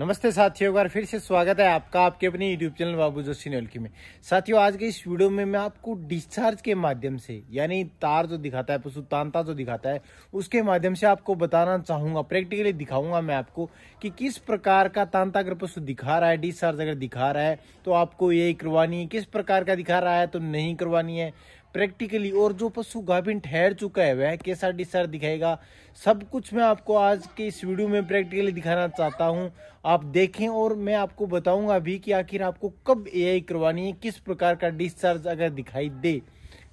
नमस्ते साथियों एक बार फिर से स्वागत है आपका आपके अपने यूट्यूब चैनल बाबू जोशी नलकी में साथियों आज के इस वीडियो में मैं आपको डिस्चार्ज के माध्यम से यानी तार जो दिखाता है पशु तांता जो दिखाता है उसके माध्यम से आपको बताना चाहूंगा प्रैक्टिकली दिखाऊंगा मैं आपको कि किस प्रकार का तांता अगर पशु दिखा रहा है डिस्चार्ज अगर दिखा रहा है तो आपको यही करवानी है किस प्रकार का दिखा रहा है तो नहीं करवानी है प्रैक्टिकली और जो पशु गाभिन ठहर चुका है वह कैसा डिसर दिखाएगा सब कुछ मैं आपको आज के इस वीडियो में प्रैक्टिकली दिखाना चाहता हूँ आप देखें और मैं आपको बताऊंगा भी कि आखिर आपको कब एआई करवानी है किस प्रकार का डिस्चार्ज अगर दिखाई दे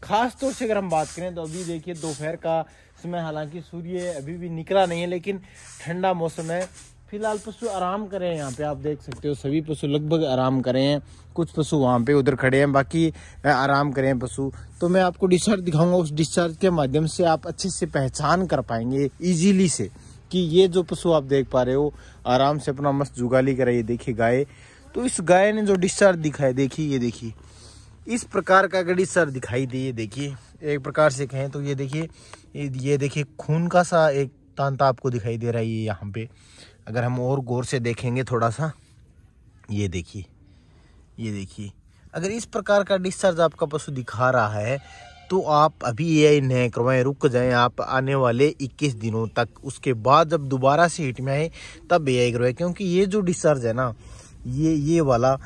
खास तौर से अगर हम बात करें तो अभी देखिए दोपहर का समय हालांकि सूर्य अभी भी निकला नहीं है लेकिन ठंडा मौसम है फिलहाल पशु आराम कर रहे हैं यहाँ पे आप देख सकते हो सभी पशु लगभग आराम कर रहे हैं कुछ पशु वहाँ पे उधर खड़े हैं बाकी आराम कर रहे हैं पशु तो मैं आपको डिस्चार्ज दिखाऊंगा उस डिस्चार्ज के माध्यम से आप अच्छे से पहचान कर पाएंगे इजीली से कि ये जो पशु आप देख पा रहे हो आराम से अपना मस्त जुगाली कर रही देखिए गाय तो इस गाय ने जो डिस्चार्ज दिखाया देखिए ये देखिए इस प्रकार का अगर डिस्चार्ज दिखाई दे देखिए एक प्रकार से कहें तो ये देखिए ये देखिए खून का सा एक तांता आपको दिखाई दे रहा है ये यहाँ पे अगर हम और गौर से देखेंगे थोड़ा सा ये देखिए ये देखिए अगर इस प्रकार का डिस्चार्ज आपका पशु दिखा रहा है तो आप अभी ये न करवाएं रुक जाएं आप आने वाले 21 दिनों तक उसके बाद जब दोबारा से हिट में आए तब ए आई करवाएं क्योंकि ये जो डिस्चार्ज है ना ये ये वाला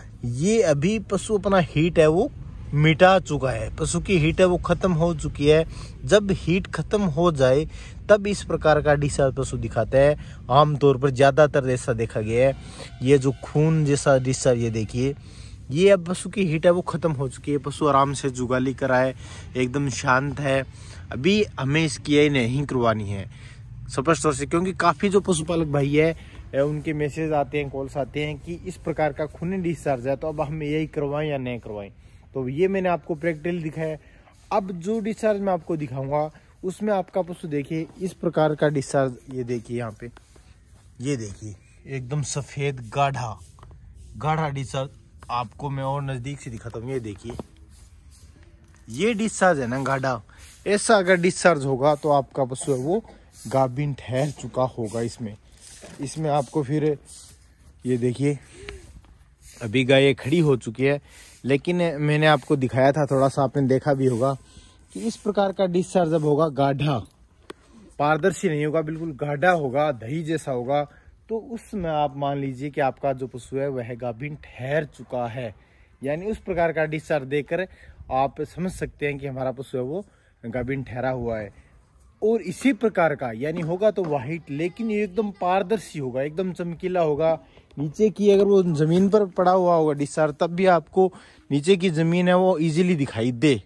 ये अभी पशु अपना हीट है वो मिटा चुका है पशु की हीट है वो ख़त्म हो चुकी है जब हीट ख़त्म हो जाए तब इस प्रकार का डिस्चार्ज पशु दिखाता है आमतौर पर ज़्यादातर ऐसा देखा गया है ये जो खून जैसा डिस्चार्ज ये देखिए ये अब पशु की हीट है वो ख़त्म हो चुकी है पशु आराम से जुगाली करा है एकदम शांत है अभी हमें इसकी आई नहीं करवानी है स्पष्ट तौर से क्योंकि काफ़ी जो पशुपालक भाई है उनके मैसेज आते हैं कॉल्स आते हैं कि इस प्रकार का खून डिस्चार्ज है तो अब हम यही करवाएं या नहीं करवाएं तो ये मैंने आपको प्रैक्टिकल दिखाया अब जो डिस्चार्ज मैं आपको दिखाऊंगा उसमें आपका पशु देखिए इस प्रकार का डिस्चार्ज ये देखिए यहाँ पे ये देखिए एकदम सफ़ेद गाढ़ा गाढ़ा डिस्चार्ज आपको मैं और नज़दीक से दिखाता हूँ ये देखिए ये डिस्चार्ज है ना गाढ़ा ऐसा अगर डिस्चार्ज होगा तो आपका पशु है वो गाभिन ठहर चुका होगा इसमें इसमें आपको फिर ये देखिए अभी गाय खड़ी हो चुकी है लेकिन मैंने आपको दिखाया था थोड़ा सा आपने देखा भी होगा कि इस प्रकार का डिस्चार्ज अब होगा गाढ़ा पारदर्शी नहीं होगा बिल्कुल गाढ़ा होगा दही जैसा होगा तो उसमें आप मान लीजिए कि आपका जो पशु है वह गाभिन ठहर चुका है यानी उस प्रकार का डिस्चार्ज देकर आप समझ सकते हैं कि हमारा पशु है वो गाभिन ठहरा हुआ है और इसी प्रकार का यानी होगा तो वाइट लेकिन ये एकदम पारदर्शी होगा एकदम चमकीला होगा नीचे की अगर वो ज़मीन पर पड़ा हुआ होगा डिस्चार्ज तब भी आपको नीचे की ज़मीन है वो इजीली दिखाई दे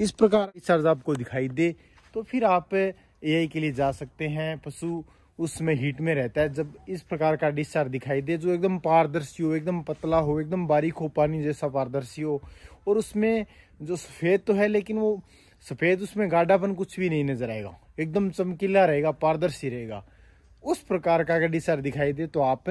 इस प्रकार डिस्चार्ज आपको दिखाई दे तो फिर आप ए के लिए जा सकते हैं पशु उसमें हीट में रहता है जब इस प्रकार का डिस्चार्ज दिखाई दे जो एकदम पारदर्शी हो एकदम पतला हो एकदम बारीक हो पानी जैसा पारदर्शी हो और उसमें जो सफ़ेद तो है लेकिन वो सफ़ेद उसमें गाढ़ापन कुछ भी नहीं नज़र आएगा एकदम चमकीला रहेगा पारदर्शी रहेगा उस प्रकार का अगर डिसार दिखाई दे तो आप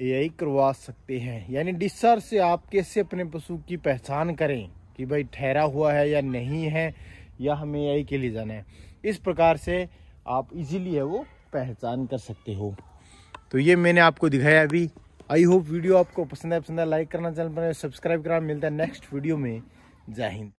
यही करवा सकते हैं यानी डिसार से आप कैसे अपने पशु की पहचान करें कि भाई ठहरा हुआ है या नहीं है या हमें यही के लिए जाना है इस प्रकार से आप इजीली है वो पहचान कर सकते हो तो ये मैंने आपको दिखाया अभी आई होप वीडियो आपको पसंद है पसंद है लाइक करना चैनल पर सब्सक्राइब करना मिलता है नेक्स्ट वीडियो में जय हिंद